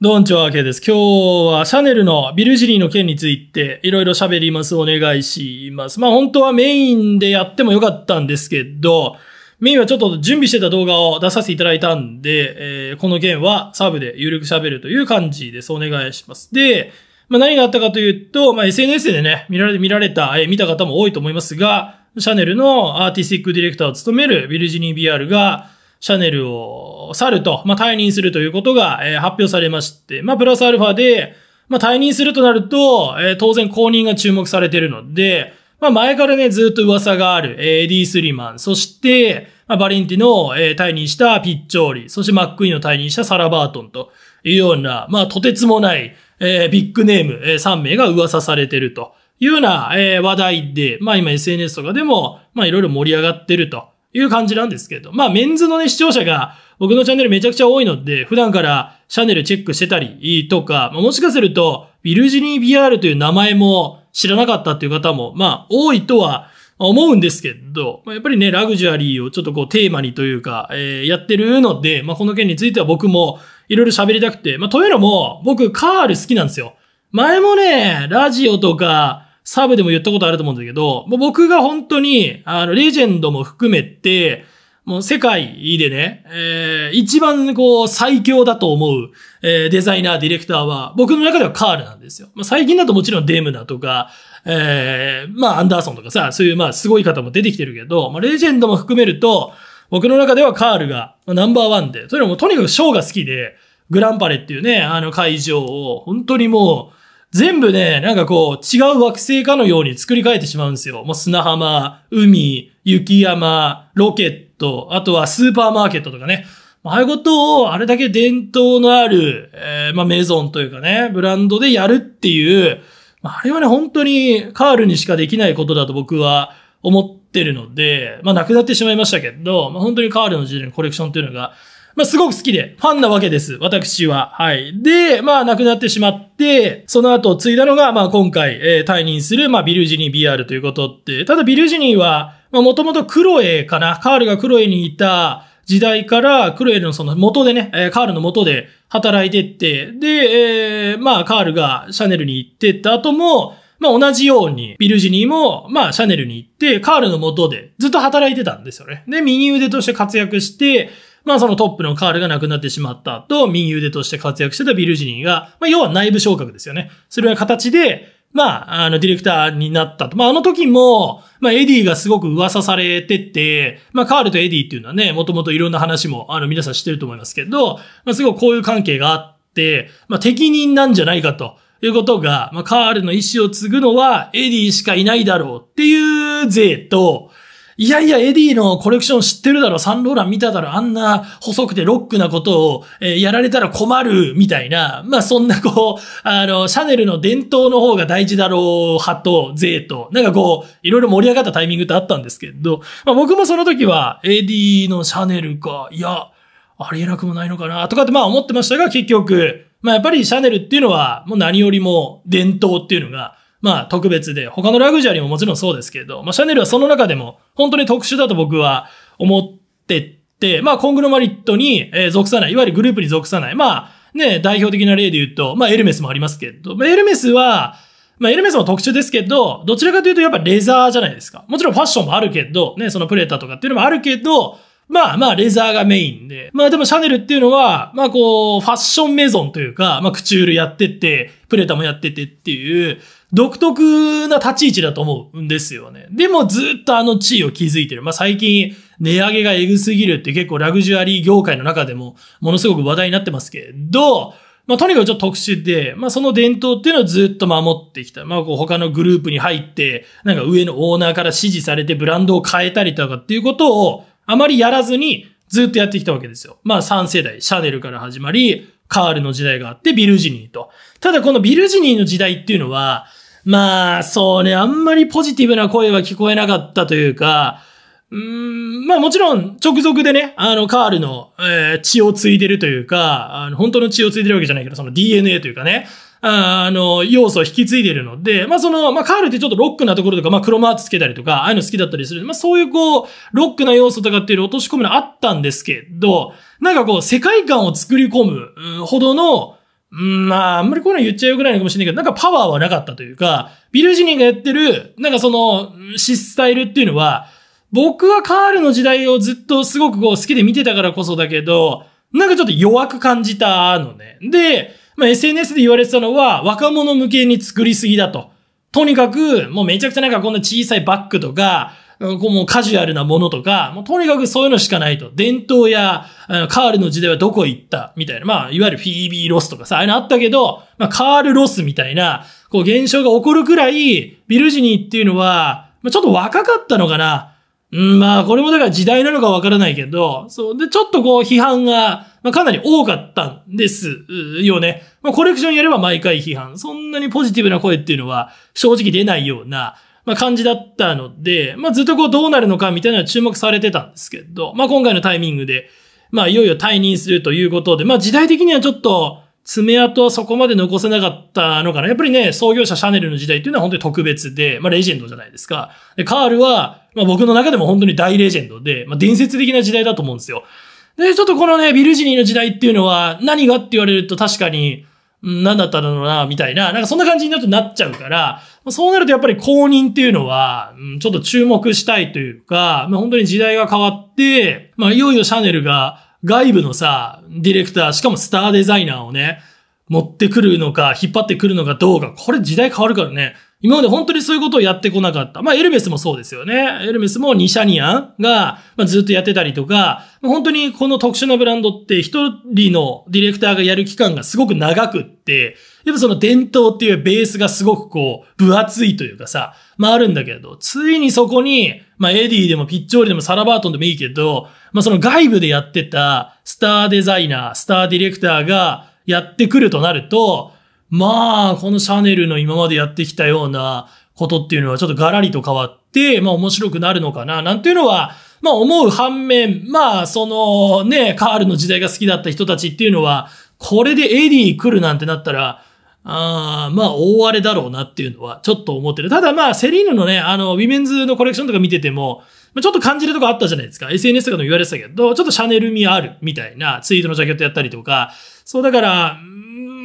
どんちょわけです。今日はシャネルのビルジリーの件についていろいろ喋ります。お願いします。まあ本当はメインでやってもよかったんですけど、メインはちょっと準備してた動画を出させていただいたんで、えー、この件はサブでゆるく喋るという感じです。お願いします。で、まあ何があったかというと、まあ SNS でね、見られ、見られた、えー、見た方も多いと思いますが、シャネルのアーティスティックディレクターを務めるビルジニー・ BR が、シャネルを去ると、まあ、退任するということが、えー、発表されまして、まあ、プラスアルファで、まあ、退任するとなると、えー、当然公認が注目されているので、まあ、前からね、ずっと噂がある、えー、エディ・スリマン、そして、まあ、バレンティの、えー、退任したピッチョーリ、そしてマックイーンの退任したサラ・バートンというような、まあ、とてつもない、えー、ビッグネーム、えー、3名が噂されているというような、えー、話題で、まあ、今 SNS とかでも、まあ、いろいろ盛り上がってると。いう感じなんですけど、まあメンズのね、視聴者が僕のチャンネルめちゃくちゃ多いので、普段からシャネルチェックしてたりとか、もしかすると、ビルジニー・ビアールという名前も知らなかったっていう方も、まあ多いとは思うんですけど、やっぱりね、ラグジュアリーをちょっとこうテーマにというか、えー、やってるので、まあこの件については僕もいろいろ喋りたくて、まあというのも、僕カール好きなんですよ。前もね、ラジオとか、サブでも言ったことあると思うんだけど、もう僕が本当に、あの、レジェンドも含めて、もう世界でね、えー、一番こう最強だと思う、えー、デザイナー、ディレクターは、僕の中ではカールなんですよ。まあ、最近だともちろんデームだとか、えー、まあアンダーソンとかさ、そういうまあすごい方も出てきてるけど、まあレジェンドも含めると、僕の中ではカールがナンバーワンで、それもとにかくショーが好きで、グランパレっていうね、あの会場を本当にもう、全部ね、なんかこう、違う惑星かのように作り変えてしまうんですよ。もう砂浜、海、雪山、ロケット、あとはスーパーマーケットとかね。ああいうことを、あれだけ伝統のある、えー、まあ、メゾンというかね、ブランドでやるっていう、まあ、あれはね、本当にカールにしかできないことだと僕は思ってるので、まあ、なくなってしまいましたけど、まあ、本当にカールの時代のコレクションというのが、まあ、すごく好きで、ファンなわけです。私は。はい。で、まあ、亡くなってしまって、その後、継いだのが、まあ、今回、えー、退任する、まあ、ビルジニー BR ということって、ただビルジニーは、まあ、もともとクロエかな、カールがクロエにいた、時代から、クロエのその元でね、えカールの元で働いてって、で、えー、まあ、カールがシャネルに行ってった後も、まあ、同じように、ビルジニーも、まあ、シャネルに行って、カールの元でずっと働いてたんですよね。で、右腕として活躍して、まあそのトップのカールが亡くなってしまったと、右腕として活躍してたビルジニーが、まあ要は内部昇格ですよね。それが形で、まあ、あの、ディレクターになったと。まあ、あの時も、まあ、エディがすごく噂されてて、まあ、カールとエディっていうのはね、もともといろんな話も、あの、皆さん知ってると思いますけど、まあ、すごくこういう関係があって、まあ、適任なんじゃないかということが、まあ、カールの意思を継ぐのは、エディしかいないだろうっていう税と、いやいや、エディのコレクション知ってるだろ、サンローラン見ただろ、あんな細くてロックなことを、えー、やられたら困る、みたいな、まあそんなこう、あの、シャネルの伝統の方が大事だろう派と、税と、なんかこう、いろいろ盛り上がったタイミングってあったんですけど、まあ僕もその時は、エディのシャネルか、いや、ありえなくもないのかな、とかってまあ思ってましたが、結局、まあやっぱりシャネルっていうのは、もう何よりも伝統っていうのが、まあ特別で、他のラグジュアリーももちろんそうですけど、まあシャネルはその中でも本当に特殊だと僕は思ってて、まあコングロマリットに属さない、いわゆるグループに属さない、まあね、代表的な例で言うと、まあエルメスもありますけど、まあエルメスは、まあエルメスも特殊ですけど、どちらかというとやっぱレザーじゃないですか。もちろんファッションもあるけど、ね、そのプレーターとかっていうのもあるけど、まあまあ、レザーがメインで。まあでもシャネルっていうのは、まあこう、ファッションメゾンというか、まあクチュールやってて、プレタもやっててっていう、独特な立ち位置だと思うんですよね。でもずっとあの地位を築いてる。まあ、最近値上げがエグすぎるって結構ラグジュアリー業界の中でもものすごく話題になってますけど、まあ、とにかくちょっと特殊で、まあ、その伝統っていうのをずっと守ってきた。まあ、こう他のグループに入って、なんか上のオーナーから指示されてブランドを変えたりとかっていうことをあまりやらずにずっとやってきたわけですよ。まあ、3世代、シャネルから始まり、カールの時代があって、ビルジニーと。ただこのビルジニーの時代っていうのは、まあ、そうね、あんまりポジティブな声は聞こえなかったというか、うん、まあもちろん直属でね、あのカールの、えー、血を継いでるというか、あの本当の血を継いでるわけじゃないけど、その DNA というかね、ああの、要素を引き継いでるので、まあその、まあカールってちょっとロックなところとか、まあ黒マーツつけたりとか、ああいうの好きだったりする。まあそういうこう、ロックな要素とかっていうの落とし込むのあったんですけど、なんかこう、世界観を作り込むほどの、うん、まあ、あんまりこういうの言っちゃうぐらいのかもしれないけど、なんかパワーはなかったというか、ビルジニーがやってる、なんかその、シスタイルっていうのは、僕はカールの時代をずっとすごくこう好きで見てたからこそだけど、なんかちょっと弱く感じたのね。で、まあ、SNS で言われてたのは、若者向けに作りすぎだと。とにかく、もうめちゃくちゃなんかこんな小さいバッグとか、こうもうカジュアルなものとか、もうとにかくそういうのしかないと。伝統や、あのカールの時代はどこ行ったみたいな。まあ、いわゆるフィービー・ロスとかさ、ああいうのあったけど、まあ、カール・ロスみたいな、こう現象が起こるくらい、ビルジニーっていうのは、まあ、ちょっと若かったのかな。うん、まあ、これもだから時代なのかわからないけど、そう。で、ちょっとこう、批判が、まあ、かなり多かったんですよね。まあ、コレクションやれば毎回批判。そんなにポジティブな声っていうのは、正直出ないような、まあ、感じだったので、まあ、ずっとこうどうなるのかみたいなのは注目されてたんですけど、まあ、今回のタイミングで、まあ、いよいよ退任するということで、まあ、時代的にはちょっと、爪痕はそこまで残せなかったのかな。やっぱりね、創業者シャネルの時代っていうのは本当に特別で、まあレジェンドじゃないですか。で、カールは、まあ僕の中でも本当に大レジェンドで、まあ伝説的な時代だと思うんですよ。で、ちょっとこのね、ビルジニーの時代っていうのは何がって言われると確かに、何だったのな、みたいな、なんかそんな感じになとなっちゃうから、そうなるとやっぱり公認っていうのは、ちょっと注目したいというか、まあ、本当に時代が変わって、まあ、いよいよシャネルが外部のさ、ディレクター、しかもスターデザイナーをね、持ってくるのか、引っ張ってくるのかどうか、これ時代変わるからね、今まで本当にそういうことをやってこなかった。まあ、エルメスもそうですよね。エルメスもニシャニアンが、まあ、ずっとやってたりとか、本当にこの特殊なブランドって一人のディレクターがやる期間がすごく長くって、やっぱその伝統っていうベースがすごくこう、分厚いというかさ、まああるんだけど、ついにそこに、まあエディでもピッチョーリでもサラバートンでもいいけど、まあその外部でやってたスターデザイナー、スターディレクターがやってくるとなると、まあ、このシャネルの今までやってきたようなことっていうのはちょっとガラリと変わって、まあ面白くなるのかな、なんていうのは、まあ思う反面、まあそのね、カールの時代が好きだった人たちっていうのは、これでエディ来るなんてなったら、あまあ、大荒れだろうなっていうのは、ちょっと思ってる。ただまあ、セリーヌのね、あの、ウィメンズのコレクションとか見てても、ちょっと感じるとこあったじゃないですか。SNS とかでも言われてたけど、ちょっとシャネル味あるみたいなツイートのジャケットやったりとか、そうだから、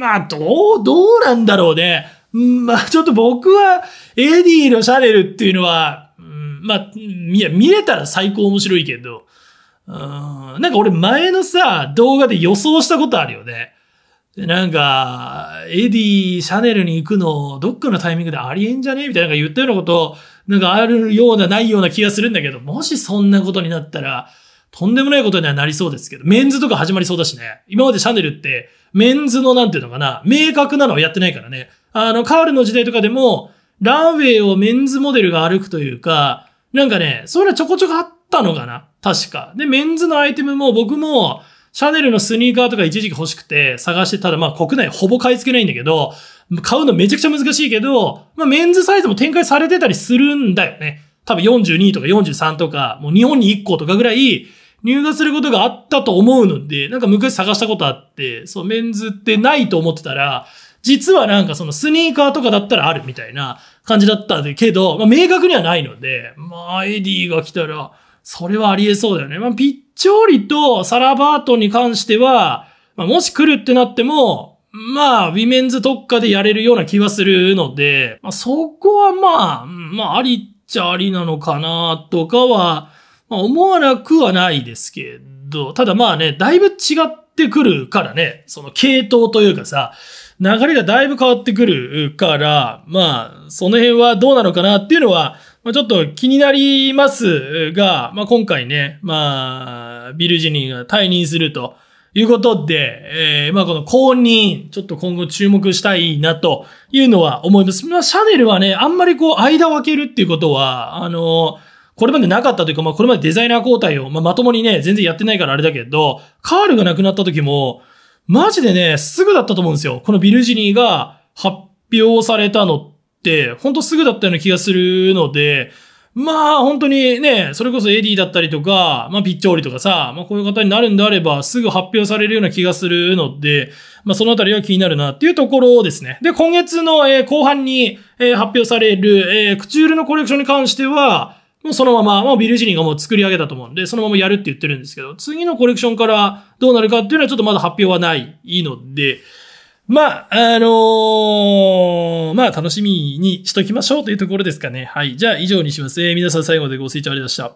まあ、どう、どうなんだろうね。まあ、ちょっと僕は、エディのシャネルっていうのは、まあ、いや、見れたら最高面白いけど、うん、なんか俺前のさ、動画で予想したことあるよね。なんか、エディ、シャネルに行くの、どっかのタイミングでありえんじゃねみたいな言ったようなこと、なんかあるようなないような気がするんだけど、もしそんなことになったら、とんでもないことにはなりそうですけど、メンズとか始まりそうだしね。今までシャネルって、メンズのなんていうのかな、明確なのはやってないからね。あの、カールの時代とかでも、ランウェイをメンズモデルが歩くというか、なんかね、そういうのちょこちょこあったのかな確か。で、メンズのアイテムも僕も、シャネルのスニーカーとか一時期欲しくて探してたら、まあ国内ほぼ買い付けないんだけど、買うのめちゃくちゃ難しいけど、まあメンズサイズも展開されてたりするんだよね。多分42とか43とか、もう日本に1個とかぐらい、入学することがあったと思うので、なんか昔探したことあって、そう、メンズってないと思ってたら、実はなんかそのスニーカーとかだったらあるみたいな感じだったんだけど、まあ明確にはないので、まあエディが来たら、それはありえそうだよね。まあピッチョーリとサラバートに関しては、まあもし来るってなっても、まあ、ウィメンズ特化でやれるような気はするので、まあそこはまあ、まあありっちゃありなのかなとかは、まあ、思わなくはないですけど、ただまあね、だいぶ違ってくるからね、その系統というかさ、流れがだいぶ変わってくるから、まあ、その辺はどうなのかなっていうのは、まあ、ちょっと気になりますが、まあ、今回ね、まあ、ビルジニーが退任するということで、えー、まあ、この公認、ちょっと今後注目したいなというのは思います。まあ、シャネルはね、あんまりこう、間を空けるっていうことは、あのーこれまでなかったというか、まあこれまでデザイナー交代を、まあまともにね、全然やってないからあれだけど、カールが亡くなった時も、マジでね、すぐだったと思うんですよ。このビルジニーが発表されたのって、ほんとすぐだったような気がするので、まあ本当にね、それこそエディだったりとか、まあピッチョーリとかさ、まあこういう方になるんであればすぐ発表されるような気がするので、まあそのあたりは気になるなっていうところですね。で、今月の、えー、後半に、えー、発表される、えー、クチュールのコレクションに関しては、もうそのまま、もうビル・ジニーがもう作り上げたと思うんで、そのままやるって言ってるんですけど、次のコレクションからどうなるかっていうのはちょっとまだ発表はない、いいので、まあ、あのー、まあ楽しみにしときましょうというところですかね。はい。じゃあ以上にします。えー、皆さん最後までご清聴ありがとうございました。